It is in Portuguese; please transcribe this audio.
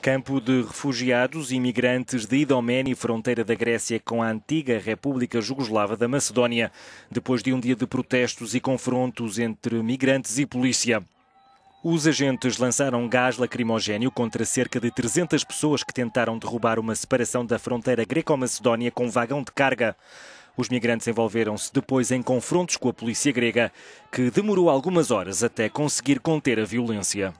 Campo de refugiados e imigrantes de Idomeni, fronteira da Grécia com a antiga República Jugoslava da Macedónia, depois de um dia de protestos e confrontos entre migrantes e polícia. Os agentes lançaram gás lacrimogéneo contra cerca de 300 pessoas que tentaram derrubar uma separação da fronteira greco-macedónia com um vagão de carga. Os migrantes envolveram-se depois em confrontos com a polícia grega, que demorou algumas horas até conseguir conter a violência.